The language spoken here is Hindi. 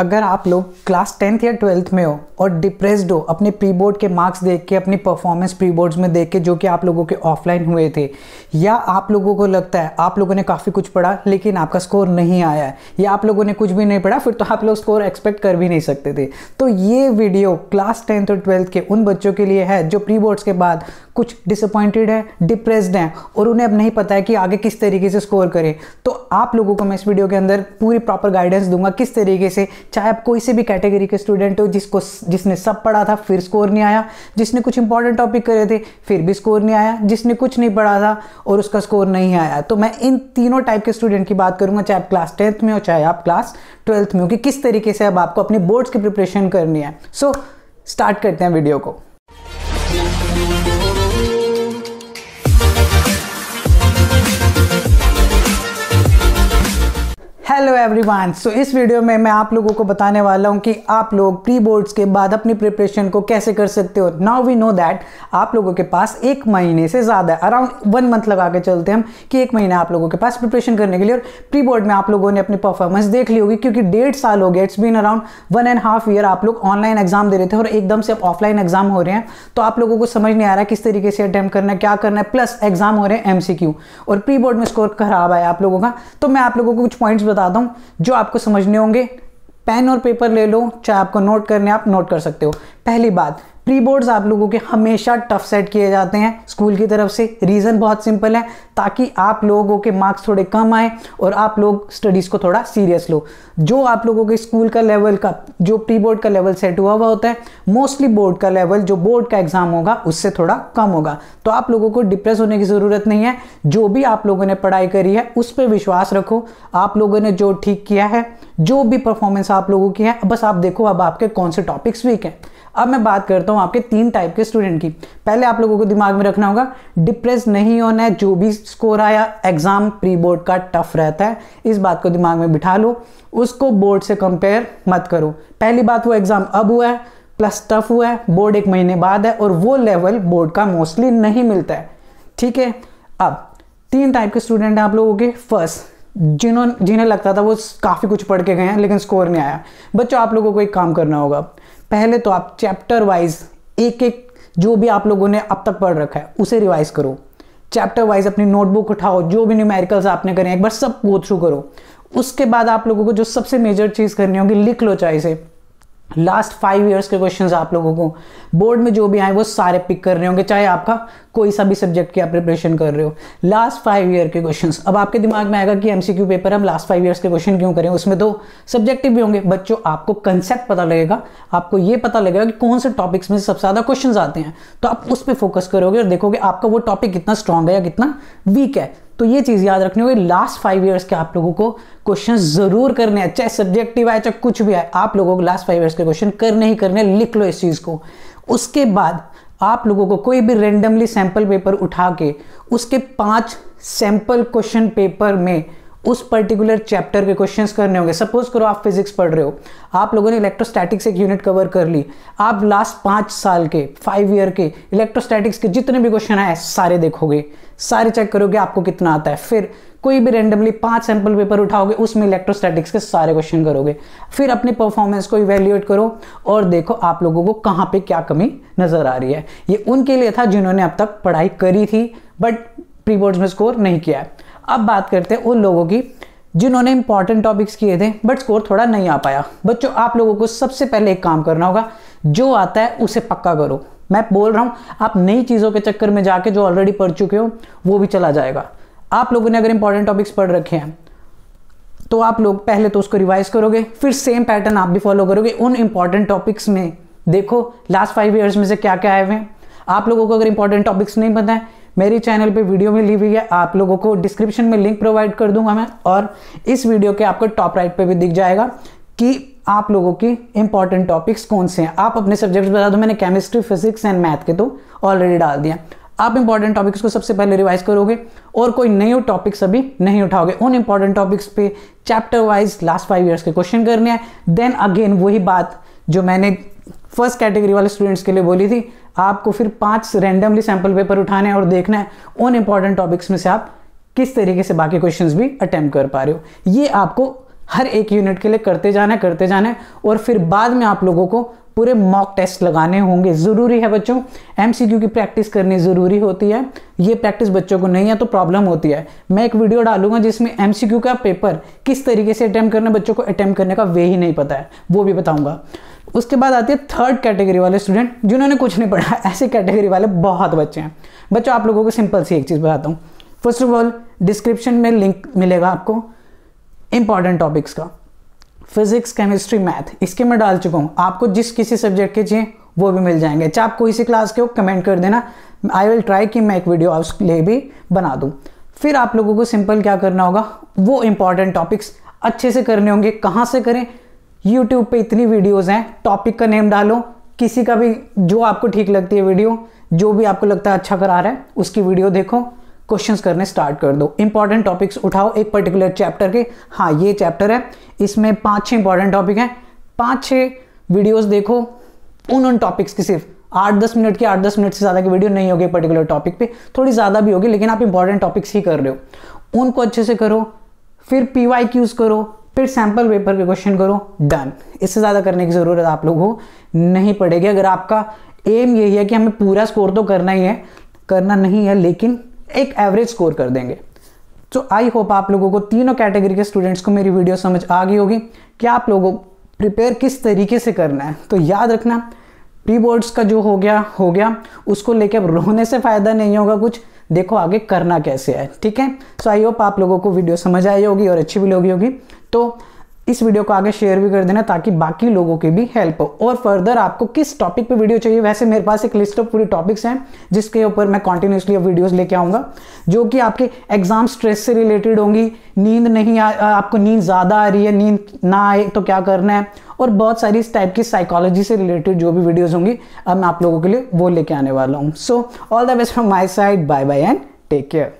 अगर आप लोग क्लास टेंथ या ट्वेल्थ में हो और डिप्रेस्ड हो अपने प्री बोर्ड के मार्क्स देख के अपनी परफॉर्मेंस प्री बोर्ड्स में देख के जो कि आप लोगों के ऑफलाइन हुए थे या आप लोगों को लगता है आप लोगों ने काफ़ी कुछ पढ़ा लेकिन आपका स्कोर नहीं आया है या आप लोगों ने कुछ भी नहीं पढ़ा फिर तो आप लोग स्कोर एक्सपेक्ट कर भी नहीं सकते थे तो ये वीडियो क्लास टेंथ और ट्वेल्थ के उन बच्चों के लिए है जो प्री बोर्ड्स के बाद कुछ डिसअपॉइंटेड है डिप्रेस्ड हैं और उन्हें अब नहीं पता है कि आगे किस तरीके से स्कोर करें तो आप लोगों को मैं इस वीडियो के अंदर पूरी प्रॉपर गाइडेंस दूंगा किस तरीके से चाहे आप कोई से भी कैटेगरी के स्टूडेंट हो जिसको जिसने सब पढ़ा था फिर स्कोर नहीं आया जिसने कुछ इंपॉर्टेंट टॉपिक करे थे फिर भी स्कोर नहीं आया जिसने कुछ नहीं पढ़ा था और उसका स्कोर नहीं आया तो मैं इन तीनों टाइप के स्टूडेंट की बात करूंगा चाहे आप क्लास टेंथ में हो चाहे आप क्लास ट्वेल्थ में हो कि किस तरीके से अब आपको अपने बोर्ड्स की प्रिपरेशन करनी है सो so, स्टार्ट करते हैं वीडियो को हेलो एवरीवन सो इस वीडियो में मैं आप लोगों को बताने वाला हूं कि आप लोग प्री बोर्ड्स के बाद अपनी प्रिपरेशन को कैसे कर सकते हो नाउ वी नो दैट आप लोगों के पास एक महीने से ज़्यादा है अराउंड वन मंथ लगा के चलते हम कि एक महीना आप लोगों के पास प्रिपरेशन करने के लिए और प्री बोर्ड में आप लोगों ने अपनी परफॉर्मेंस देख ली होगी क्योंकि डेढ़ साल हो गया it's been around one and half year आप लोग ऑनलाइन एग्जाम दे रहे थे और एकदम से ऑफलाइन एग्जाम हो रहे हैं तो आप लोगों को समझ नहीं आ रहा किस तरीके से अटैम्प्ट करना है क्या करना है प्लस एग्जाम हो रहे हैं एम और प्री बोर्ड में स्कोर खराब आया आप लोगों का तो मैं आप लोगों को कुछ पॉइंट्स बता बता हूँ जो आपको समझने होंगे पेन और पेपर ले लो चाहे आपको नोट करने आप नोट कर सकते हो पहली बात प्री बोर्ड्स आप लोगों के हमेशा टफ सेट किए जाते हैं स्कूल की तरफ से रीज़न बहुत सिंपल है ताकि आप लोगों के मार्क्स थोड़े कम आए और आप लोग स्टडीज़ को थोड़ा सीरियस लो जो आप लोगों के स्कूल का लेवल का जो प्री बोर्ड का लेवल सेट हुआ हुआ होता है मोस्टली बोर्ड का लेवल जो बोर्ड का एग्ज़ाम होगा उससे थोड़ा कम होगा तो आप लोगों को डिप्रेस होने की ज़रूरत नहीं है जो भी आप लोगों ने पढ़ाई करी है उस पर विश्वास रखो आप लोगों ने जो ठीक किया है जो भी परफॉर्मेंस आप लोगों की है बस आप देखो अब आपके कौन से टॉपिक्स वीक हैं अब मैं बात करता हूँ आपके तीन टाइप के स्टूडेंट की पहले आप लोगों को दिमाग में रखना होगा डिप्रेस नहीं होना है जो भी स्कोर आया एग्ज़ाम प्री बोर्ड का टफ रहता है इस बात को दिमाग में बिठा लो उसको बोर्ड से कंपेयर मत करो पहली बात वो एग्ज़ाम अब हुआ है प्लस टफ हुआ है बोर्ड एक महीने बाद है और वो लेवल बोर्ड का मोस्टली नहीं मिलता है ठीक है अब तीन टाइप के स्टूडेंट हैं आप लोगों के फर्स्ट जिन्होंने जिन्हें लगता था वो काफ़ी कुछ पढ़ के गए हैं लेकिन स्कोर नहीं आया बच्चों आप लोगों को एक काम करना होगा पहले तो आप चैप्टर वाइज एक एक जो भी आप लोगों ने अब तक पढ़ रखा है उसे रिवाइज करो चैप्टर वाइज अपनी नोटबुक उठाओ जो भी न्यूमेरिकल्स आपने करें एक बार सब गो थ्रू करो उसके बाद आप लोगों को जो सबसे मेजर चीज़ करनी होगी लिख लो चाहे से लास्ट फाइव ईयर्स के क्वेश्चन आप लोगों को बोर्ड में जो भी आए वो सारे पिक कर रहे होंगे चाहे आपका कोई सा भी सब्जेक्ट की आप प्रिपरेशन कर रहे हो लास्ट फाइव ईयर के क्वेश्चंस अब आपके दिमाग में आएगा कि एमसीक्यू पेपर हम लास्ट फाइव ईयर्स के क्वेश्चन क्यों करें उसमें तो सब्जेक्टिव भी होंगे बच्चों आपको कंसेप्ट पता लगेगा आपको ये पता लगेगा कि कौन से टॉपिक्स में सबसे ज़्यादा क्वेश्चन आते हैं तो आप उस पर फोकस करोगे और देखोगे आपका वो टॉपिक कितना स्ट्रांग है या कितना वीक है तो ये चीज़ याद रखनी होगी लास्ट फाइव ईयर्स के आप लोगों को क्वेश्चन ज़रूर करने हैं चाहे सब्जेक्टिव आए चाहे कुछ भी आए आप लोगों को लास्ट फाइव ईयर्स के क्वेश्चन करने ही करने लिख लो इस चीज़ को उसके बाद आप लोगों को कोई भी रेंडमली सैंपल पेपर उठा के उसके पांच सैंपल क्वेश्चन पेपर में उस पर्टिकुलर चैप्टर के क्वेश्चंस करने होंगे सपोज करो आप फिजिक्स पढ़ रहे हो आप लोगों ने इलेक्ट्रोस्टैटिक्स एक यूनिट कवर कर ली आप लास्ट पाँच साल के फाइव ईयर के इलेक्ट्रोस्टैटिक्स के जितने भी क्वेश्चन आए सारे देखोगे सारे चेक करोगे आपको कितना आता है फिर कोई भी रैंडमली पांच सैंपल पेपर उठाओगे उसमें इलेक्ट्रोस्टैटिक्स के सारे क्वेश्चन करोगे फिर अपने परफॉर्मेंस को इवेल्यूएट करो और देखो आप लोगों को कहाँ पे क्या कमी नज़र आ रही है ये उनके लिए था जिन्होंने अब तक पढ़ाई करी थी बट प्री बोर्ड्स में स्कोर नहीं किया है अब बात करते हैं उन लोगों की जिन्होंने इंपॉर्टेंट टॉपिक्स किए थे बट स्कोर थोड़ा नहीं आ पाया बच्चों आप लोगों को सबसे पहले एक काम करना होगा जो आता है उसे पक्का करो मैं बोल रहा हूं आप नई चीज़ों के चक्कर में जाके जो ऑलरेडी पढ़ चुके हो वो भी चला जाएगा आप लोगों ने अगर इंपॉर्टेंट टॉपिक्स पढ़ रखे हैं तो आप लोग पहले तो उसको रिवाइज करोगे फिर सेम पैटर्न आप भी फॉलो करोगे उन इंपॉर्टेंट टॉपिक्स में देखो लास्ट फाइव ईयर्स में से क्या क्या आए हुए हैं आप लोगों को अगर इंपॉर्टेंट टॉपिक्स नहीं पता है मेरी चैनल पे वीडियो में ली हुई है आप लोगों को डिस्क्रिप्शन में लिंक प्रोवाइड कर दूंगा मैं और इस वीडियो के आपको टॉप राइट पे भी दिख जाएगा कि आप लोगों की इंपॉर्टेंट टॉपिक्स कौन से हैं आप अपने सब्जेक्ट्स बता दो मैंने केमिस्ट्री फिजिक्स एंड मैथ के तो ऑलरेडी डाल दिया आप इंपॉर्टेंट टॉपिक्स को सबसे पहले रिवाइज करोगे और कोई नए टॉपिक्स अभी नहीं उठाओगे उन इंपॉर्टेंट टॉपिक्स पे chapter wise last five years के क्वेश्चन करने हैं देन अगेन वही बात जो मैंने फर्स्ट कैटेगरी वाले स्टूडेंट्स के लिए बोली थी आपको फिर पांच रैंडमली सैंपल पेपर उठाने हैं और देखना है उन इंपॉर्टेंट टॉपिक्स में से आप किस तरीके से बाकी क्वेश्चन भी अटैम्प्ट कर पा रहे हो ये आपको हर एक यूनिट के लिए करते जाना है करते जाना है और फिर बाद में आप लोगों को पूरे मॉक टेस्ट लगाने होंगे ज़रूरी है बच्चों एमसीक्यू की प्रैक्टिस करनी ज़रूरी होती है ये प्रैक्टिस बच्चों को नहीं है तो प्रॉब्लम होती है मैं एक वीडियो डालूंगा जिसमें एमसीक्यू का पेपर किस तरीके से अटैम्प्ट करना बच्चों को अटैम्प्ट करने का वे ही नहीं पता है वो भी बताऊंगा उसके बाद आती है थर्ड कैटेगरी वाले स्टूडेंट जिन्होंने कुछ नहीं पढ़ा ऐसे कैटेगरी वाले बहुत बच्चे हैं बच्चों आप लोगों को सिंपल सी एक चीज़ बताता हूँ फर्स्ट ऑफ ऑल डिस्क्रिप्शन में लिंक मिलेगा आपको इंपॉर्टेंट टॉपिक्स का फिजिक्स केमिस्ट्री मैथ इसके मैं डाल चुका हूँ आपको जिस किसी सब्जेक्ट के चाहिए वो भी मिल जाएंगे चाहे आप कोई सी क्लास के हो कमेंट कर देना आई विल ट्राई कि मैं एक वीडियो उसके लिए भी बना दूँ फिर आप लोगों को सिंपल क्या करना होगा वो इंपॉर्टेंट टॉपिक्स अच्छे से करने होंगे कहाँ से करें यूट्यूब पे इतनी वीडियोस हैं टॉपिक का नेम डालो किसी का भी जो आपको ठीक लगती है वीडियो जो भी आपको लगता है अच्छा करा रहा है उसकी वीडियो देखो क्वेश्चन करने स्टार्ट कर दो इंपॉर्टेंट टॉपिक्स उठाओ एक पर्टिकुलर चैप्टर के हाँ ये चैप्टर है इसमें पाँच छः इंपॉर्टेंट टॉपिक हैं पाँच छः वीडियोज़ देखो उन उन टॉपिक्स की सिर्फ आठ दस मिनट की आठ दस मिनट से ज़्यादा की वीडियो नहीं होगी पर्टिकुलर टॉपिक पे थोड़ी ज़्यादा भी होगी लेकिन आप इंपॉर्टेंट टॉपिक्स ही कर रहे हो उनको अच्छे से करो फिर पी वाई क्यूज़ करो फिर सैम्पल पेपर के क्वेश्चन करो डन इससे ज़्यादा करने की ज़रूरत आप लोगों को नहीं पड़ेगी अगर आपका एम यही है कि हमें पूरा स्कोर तो करना ही है करना नहीं है लेकिन एक एवरेज स्कोर कर देंगे तो आई होप आप लोगों को तीनों कैटेगरी के स्टूडेंट्स को मेरी वीडियो समझ आ गई होगी कि आप लोगों प्रिपेयर किस तरीके से करना है तो याद रखना प्री बोर्ड्स का जो हो गया हो गया उसको लेके अब रोने से फ़ायदा नहीं होगा कुछ देखो आगे करना कैसे है ठीक है सो आई होप आप लोगों को वीडियो समझ आई होगी और अच्छी भी लगी होगी तो इस वीडियो को आगे शेयर भी कर देना ताकि बाकी लोगों की भी हेल्प हो और फर्दर आपको किस टॉपिक पे वीडियो चाहिए वैसे मेरे पास एक लिस्ट ऑफ पूरी टॉपिक्स हैं जिसके ऊपर मैं कॉन्टिन्यूसली वीडियोस लेके आऊँगा जो कि आपके एग्जाम स्ट्रेस से रिलेटेड होंगी नींद नहीं आ, आपको नींद ज़्यादा आ रही है नींद ना आए तो क्या करना है और बहुत सारी इस टाइप की साइकोलॉजी से रिलेटेड जो भी वीडियोज़ होंगी अब मैं आप लोगों के लिए वो लेके आने वाला हूँ so all the best from my side bye bye and take care